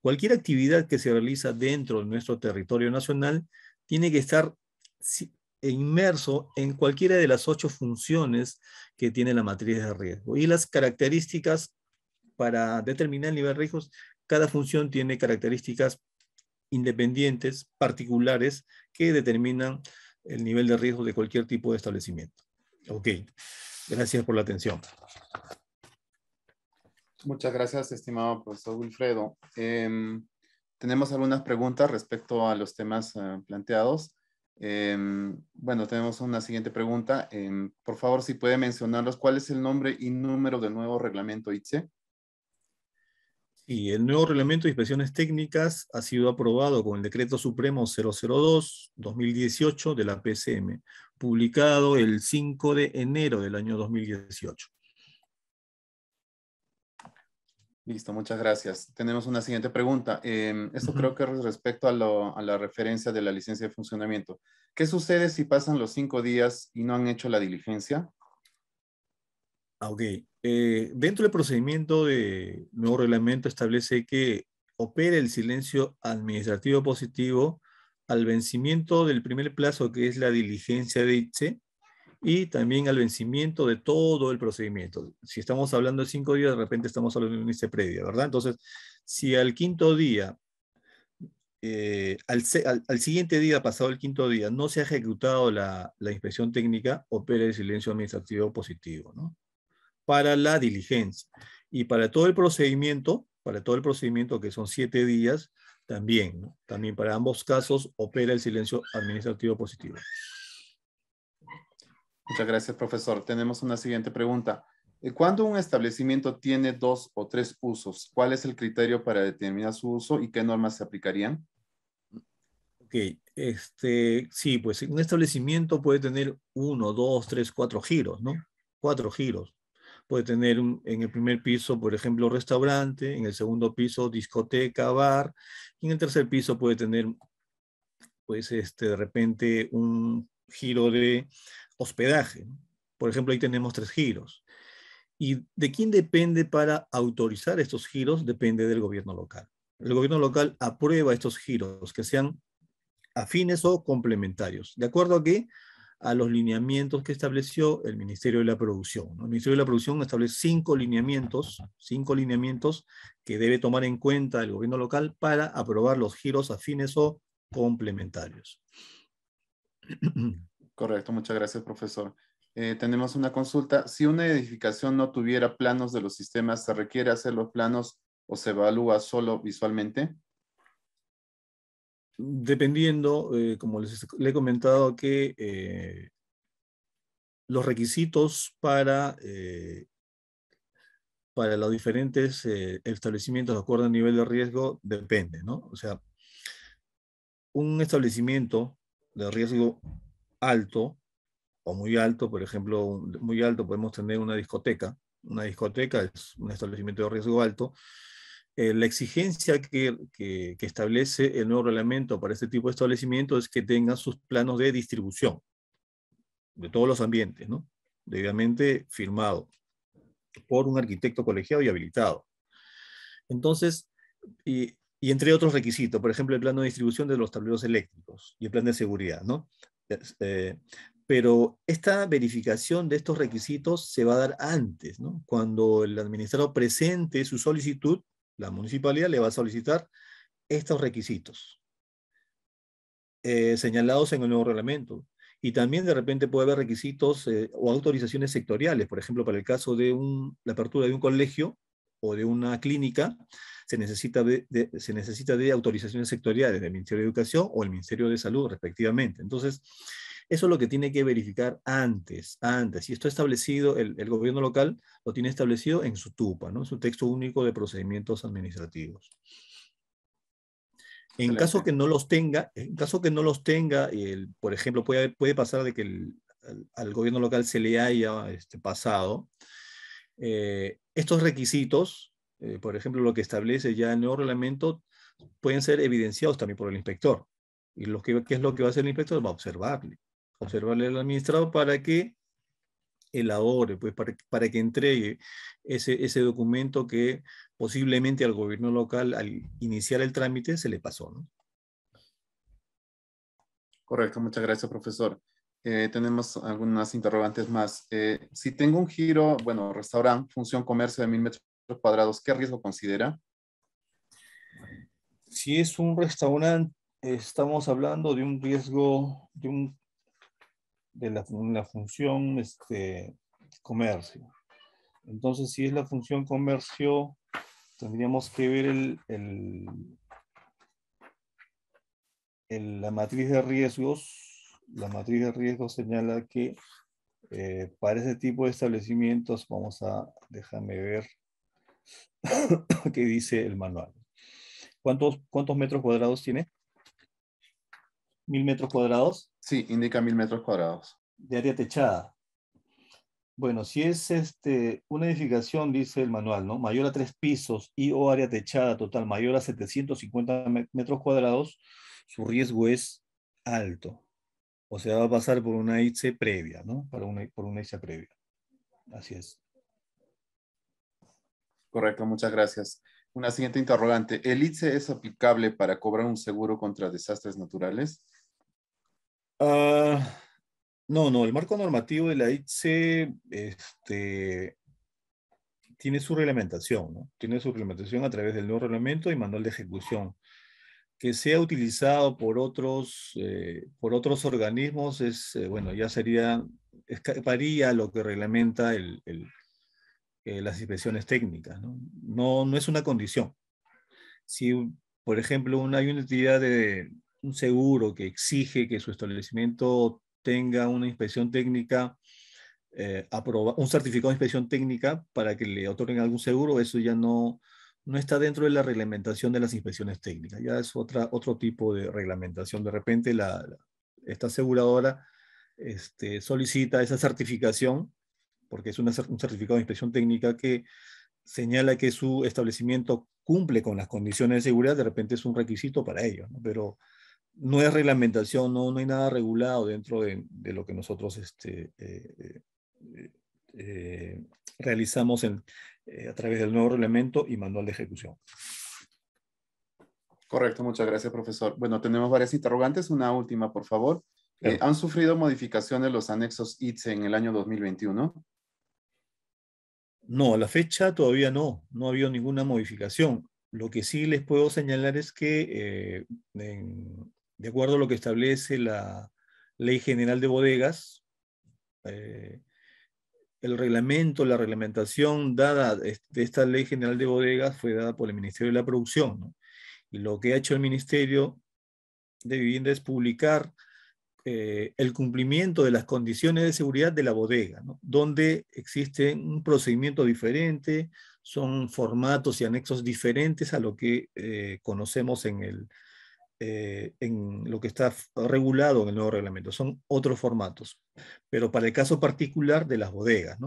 Cualquier actividad que se realiza dentro de nuestro territorio nacional tiene que estar e inmerso en cualquiera de las ocho funciones que tiene la matriz de riesgo. Y las características para determinar el nivel de riesgos, cada función tiene características independientes, particulares, que determinan el nivel de riesgo de cualquier tipo de establecimiento. Ok, gracias por la atención. Muchas gracias, estimado profesor Wilfredo. Em, tenemos algunas preguntas respecto a los temas eh, planteados. Em, bueno, tenemos una siguiente pregunta. Em, por favor, si puede mencionarlos cuál es el nombre y número del nuevo reglamento ITSE. Sí, el nuevo reglamento de inspecciones técnicas ha sido aprobado con el decreto supremo 002-2018 de la PCM, publicado el 5 de enero del año 2018. Listo, muchas gracias. Tenemos una siguiente pregunta. Em, esto creo que es respecto a, la referencia de la licencia de funcionamiento. ¿Qué sucede si pasan los cinco días y no han hecho la diligencia? Ah, ok. Eh, dentro del procedimiento de nuevo reglamento establece que opere el silencio administrativo positivo al vencimiento del primer plazo que es la diligencia de ITSE y también al vencimiento de todo el procedimiento. Si estamos hablando de cinco días, de repente estamos hablando de índice previo, ¿verdad? Entonces, si al quinto día, eh, al, al, siguiente día, pasado el quinto día, no se ha ejecutado la, la inspección técnica, opera el silencio administrativo positivo, ¿no? Para la diligencia. Y para todo el procedimiento, para todo el procedimiento, que son siete días, también, ¿no? También para ambos casos opera el silencio administrativo positivo. Muchas gracias, profesor. Tenemos una siguiente pregunta. Eh, ¿Cuándo un establecimiento tiene dos o tres usos? ¿Cuál es el criterio para determinar su uso y qué normas se aplicarían? Ok, este, sí, pues un establecimiento puede tener uno, dos, tres, cuatro giros, ¿no? Cuatro giros. Puede tener en el primer piso, por ejemplo, restaurante, en el segundo piso, discoteca, bar, y en el tercer piso puede tener, pues, este, de repente un giro de hospedaje. Por ejemplo, ahí tenemos tres giros. ¿Y de quién depende para autorizar estos giros? Depende del gobierno local. El gobierno local aprueba estos giros que sean afines o complementarios. ¿De acuerdo a qué? A los lineamientos que estableció el Ministerio de la Producción. El Ministerio de la Producción establece cinco lineamientos, cinco lineamientos que debe tomar en cuenta el gobierno local para aprobar los giros afines o complementarios. <clears throat> Correcto, muchas gracias, profesor. Eh, tenemos una consulta. Si una edificación no tuviera planos de los sistemas, ¿se requiere hacer los planos o se evalúa solo visualmente? Dependiendo, eh, como les, he comentado, que eh, los requisitos para, para los diferentes establecimientos de acuerdo al nivel de riesgo depende, ¿no? O sea, un establecimiento de riesgo alto o muy alto, por ejemplo, muy alto podemos tener una discoteca. Una discoteca es un establecimiento de riesgo alto. Eh, la exigencia que, establece el nuevo reglamento para este tipo de establecimiento es que tenga sus planos de distribución de todos los ambientes, ¿no? debidamente firmado por un arquitecto colegiado y habilitado. Entonces, y, y entre otros requisitos, por ejemplo, el plano de distribución de los tableros eléctricos y el plan de seguridad, ¿no? Eh, pero esta verificación de estos requisitos se va a dar antes, Cuando el administrador presente su solicitud, la municipalidad le va a solicitar estos requisitos eh, señalados en el nuevo reglamento. Y también de repente puede haber requisitos eh, o autorizaciones sectoriales, por ejemplo, para el caso de la apertura de un colegio o de una clínica, se necesita de, se necesita de autorizaciones sectoriales del Ministerio de Educación o el Ministerio de Salud, respectivamente. Entonces, eso es lo que tiene que verificar antes, antes. Y esto establecido, el, gobierno local lo tiene establecido en su TUPA, ¿no? en su texto único de procedimientos administrativos. En caso que no los tenga, en caso que no los tenga, el, por ejemplo, puede, puede pasar de que el, al, gobierno local se le haya este, pasado eh, estos requisitos eh, por ejemplo, lo que establece ya el nuevo reglamento, pueden ser evidenciados también por el inspector. ¿Y lo que, qué es lo que va a hacer el inspector? Va a observarle. Observarle al administrado para que elabore, pues, para, que entregue ese, ese documento que posiblemente al gobierno local, al iniciar el trámite, se le pasó. Correcto, muchas gracias, profesor. Eh, tenemos algunas interrogantes más. Eh, si tengo un giro, bueno, restaurante, función comercio de mil metros cuadrados, ¿qué riesgo considera? Si es un restaurante, estamos hablando de un riesgo de, un, de la, función este, comercio. Entonces, si es la función comercio, tendríamos que ver el, el, la matriz de riesgos. La matriz de riesgos señala que eh, para ese tipo de establecimientos, vamos a, déjame ver, <coughs> que dice el manual. ¿Cuántos, cuántos metros cuadrados tiene? ¿Mil metros cuadrados? Sí, indica mil metros cuadrados. De área techada. Bueno, si es este, una edificación, dice el manual, ¿no? Mayor a tres pisos y o área techada total mayor a 750 metros cuadrados, su riesgo es alto. O sea, va a pasar por una ITSE previa, ¿no? Para por una ITSE previa. Así es. Correcto, muchas gracias. Una siguiente interrogante. ¿El ITSE es aplicable para cobrar un seguro contra desastres naturales? Ah, no, no. El marco normativo de la ITSE este, tiene su reglamentación, ¿no? Tiene su reglamentación a través del nuevo reglamento y manual de ejecución. Que sea utilizado por otros, eh, por otros organismos es, eh, bueno, ya sería, escaparía lo que reglamenta el eh, las inspecciones técnicas. ¿no? ¿no? No, es una condición. Si, por ejemplo, una, hay una entidad de un seguro que exige que su establecimiento tenga una inspección técnica, eh, un certificado de inspección técnica para que le otorguen algún seguro, eso ya no, no está dentro de la reglamentación de las inspecciones técnicas. Ya es otra, otro tipo de reglamentación. De repente, la esta aseguradora este, solicita esa certificación porque es un certificado de inspección técnica que señala que su establecimiento cumple con las condiciones de seguridad, de repente es un requisito para ello, pero no es reglamentación, no, no hay nada regulado dentro de, lo que nosotros este, eh, eh, realizamos en, eh, a través del nuevo reglamento y manual de ejecución. Correcto, muchas gracias, profesor. Bueno, tenemos varias interrogantes. Una última, por favor. ¿Han sufrido modificaciones los anexos ITSE en el año 2021? No, a la fecha todavía no, no ha habido ninguna modificación. Lo que sí les puedo señalar es que, eh, de acuerdo a lo que establece la Ley General de Bodegas, eh, el reglamento, la reglamentación dada de esta Ley General de Bodegas fue dada por el Ministerio de la Producción. Y lo que ha hecho el Ministerio de Vivienda es publicar eh, el cumplimiento de las condiciones de seguridad de la bodega, donde existe un procedimiento diferente, son formatos y anexos diferentes a lo que eh, conocemos en el eh, en lo que está regulado en el nuevo reglamento, son otros formatos, pero para el caso particular de las bodegas,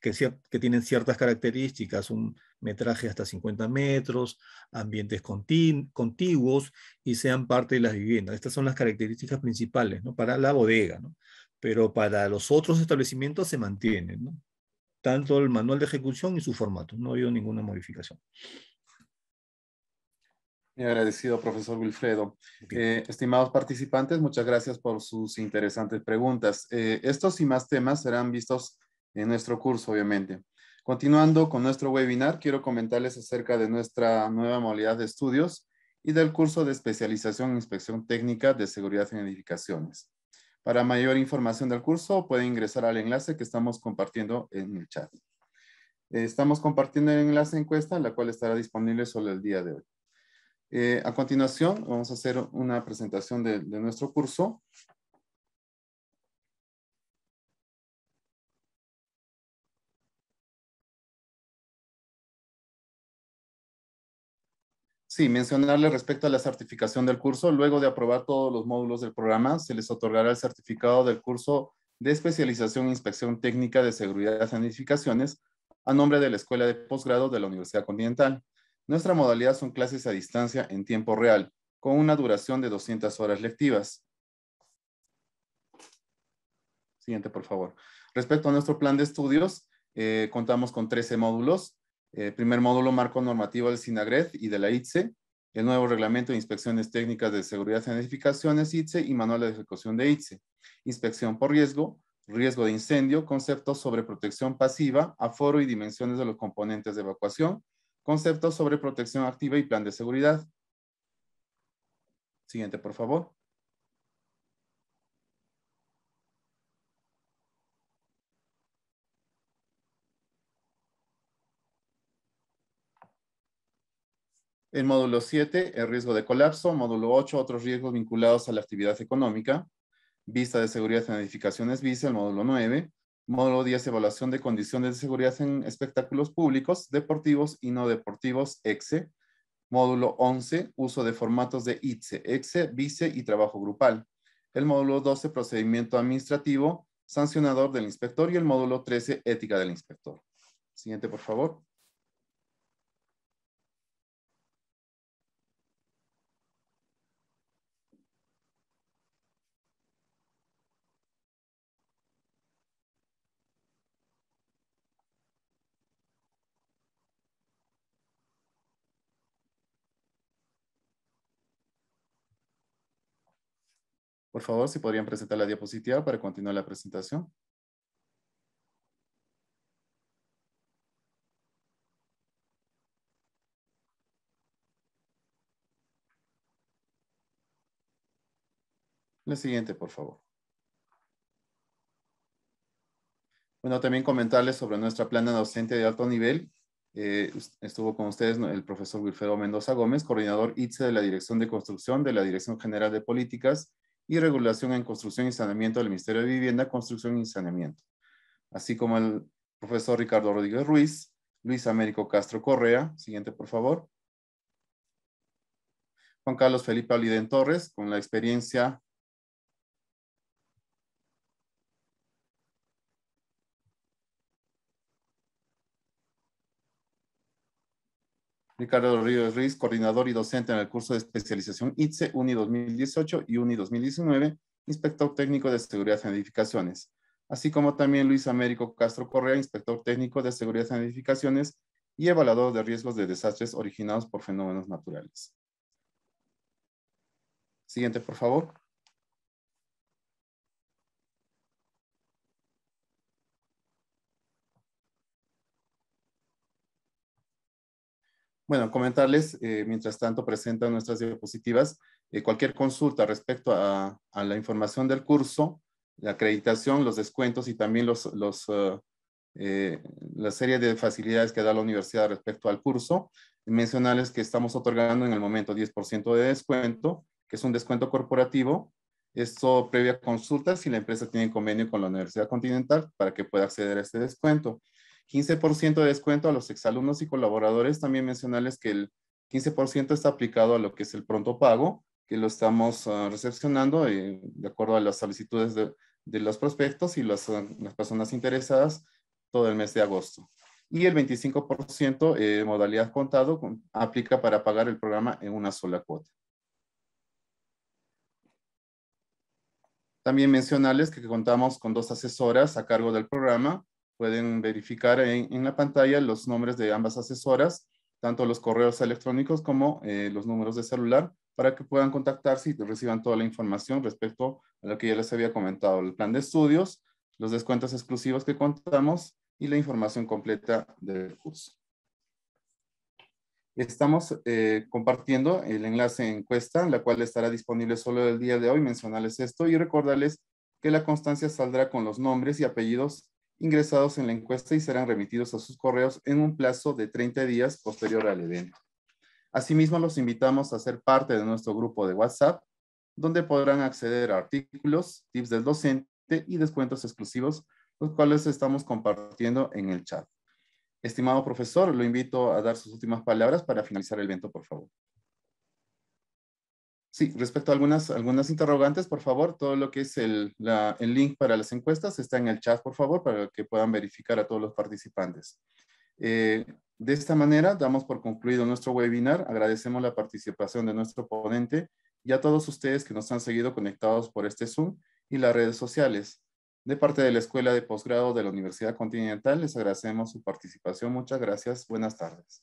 que, tienen ciertas características, un metraje hasta 50 metros, ambientes contiguos y sean parte de las viviendas. Estas son las características principales para la bodega, pero para los otros establecimientos se mantienen, tanto el manual de ejecución y su formato, no ha habido ninguna modificación. Muy agradecido, profesor Wilfredo. Eh, estimados participantes, muchas gracias por sus interesantes preguntas. Eh, estos y más temas serán vistos en nuestro curso, obviamente. Continuando con nuestro webinar, quiero comentarles acerca de nuestra nueva modalidad de estudios y del curso de especialización en inspección técnica de seguridad en edificaciones. Para mayor información del curso, pueden ingresar al enlace que estamos compartiendo en el chat. Eh, estamos compartiendo el enlace encuesta, la cual estará disponible solo el día de hoy. Eh, a continuación, vamos a hacer una presentación de, nuestro curso. Sí, mencionarle respecto a la certificación del curso. Luego de aprobar todos los módulos del programa, se les otorgará el certificado del curso de especialización en inspección técnica de seguridad y sanificaciones a nombre de la Escuela de Posgrado de la Universidad Continental. Nuestra modalidad son clases a distancia en tiempo real, con una duración de 200 horas lectivas. Siguiente, por favor. Respecto a nuestro plan de estudios, eh, contamos con 13 módulos. Eh, primer módulo, marco normativo del SINAGRED y de la ITSE. El nuevo reglamento de inspecciones técnicas de seguridad en edificaciones ITSE y manual de ejecución de ITSE. Inspección por riesgo, riesgo de incendio, conceptos sobre protección pasiva, aforo y dimensiones de los componentes de evacuación, Conceptos sobre protección activa y plan de seguridad. Siguiente, por favor. El módulo 7, el riesgo de colapso. Módulo 8, otros riesgos vinculados a la actividad económica. Vista de seguridad en edificaciones, visa, e, el módulo 9 módulo 10, evaluación de condiciones de seguridad en espectáculos públicos, deportivos y no deportivos, EXE. Módulo 11, uso de formatos de ITSE, EXE, VICE y trabajo grupal. El módulo 12, procedimiento administrativo, sancionador del inspector y el módulo 13, ética del inspector. Siguiente, por favor. Por favor, si podrían presentar la diapositiva para continuar la presentación. La siguiente, por favor. Bueno, también comentarles sobre nuestra plana docente de alto nivel. Eh, estuvo con ustedes el profesor Wilfredo Mendoza Gómez, coordinador ITSE de la Dirección de Construcción de la Dirección General de Políticas y regulación en construcción y saneamiento del Ministerio de Vivienda, Construcción y Saneamiento, así como el profesor Ricardo Rodríguez Ruiz, Luis Américo Castro Correa, siguiente por favor. Juan Carlos Felipe Aliden Torres, con la experiencia Ricardo Ríos Ruiz, coordinador y docente en el curso de especialización ITSE UNI 2018 y UNI 2019, inspector técnico de seguridad en edificaciones, así como también Luis Américo Castro Correa, inspector técnico de seguridad en edificaciones y evaluador de riesgos de desastres originados por fenómenos naturales. Siguiente, por favor. Bueno, comentarles, eh, mientras tanto presentan nuestras diapositivas, eh, cualquier consulta respecto a, la información del curso, la acreditación, los descuentos y también los, los eh, la serie de facilidades que da la universidad respecto al curso, mencionarles que estamos otorgando en el momento 10% de descuento, que es un descuento corporativo, esto previa consulta si la empresa tiene convenio con la Universidad Continental para que pueda acceder a este descuento. 15% de descuento a los exalumnos y colaboradores. También mencionarles que el 15% está aplicado a lo que es el pronto pago, que lo estamos ah, recepcionando eh, de acuerdo a las solicitudes de, los prospectos y ah, las, personas interesadas todo el mes de agosto. Y el 25% de eh, modalidad contado aplica para pagar el programa en una sola cuota. También mencionarles que contamos con dos asesoras a cargo del programa, Pueden verificar en, la pantalla los nombres de ambas asesoras, tanto los correos electrónicos como eh, los números de celular, para que puedan contactarse y reciban toda la información respecto a lo que ya les había comentado, el plan de estudios, los descuentos exclusivos que contamos y la información completa del curso. Estamos eh, compartiendo el enlace encuesta, la cual estará disponible solo el día de hoy, mencionarles esto y recordarles que la constancia saldrá con los nombres y apellidos ingresados en la encuesta y serán remitidos a sus correos en un plazo de 30 días posterior al evento. Asimismo, los invitamos a ser parte de nuestro grupo de WhatsApp, donde podrán acceder a artículos, tips del docente y descuentos exclusivos, los cuales estamos compartiendo en el chat. Estimado profesor, lo invito a dar sus últimas palabras para finalizar el evento, por favor. Sí, respecto a algunas, algunas interrogantes, por favor, todo lo que es el, el, link para las encuestas está en el chat, por favor, para que puedan verificar a todos los participantes. Eh, de esta manera, damos por concluido nuestro webinar. Agradecemos la participación de nuestro ponente y a todos ustedes que nos han seguido conectados por este Zoom y las redes sociales. De parte de la Escuela de Posgrado de la Universidad Continental, les agradecemos su participación. Muchas gracias. Buenas tardes.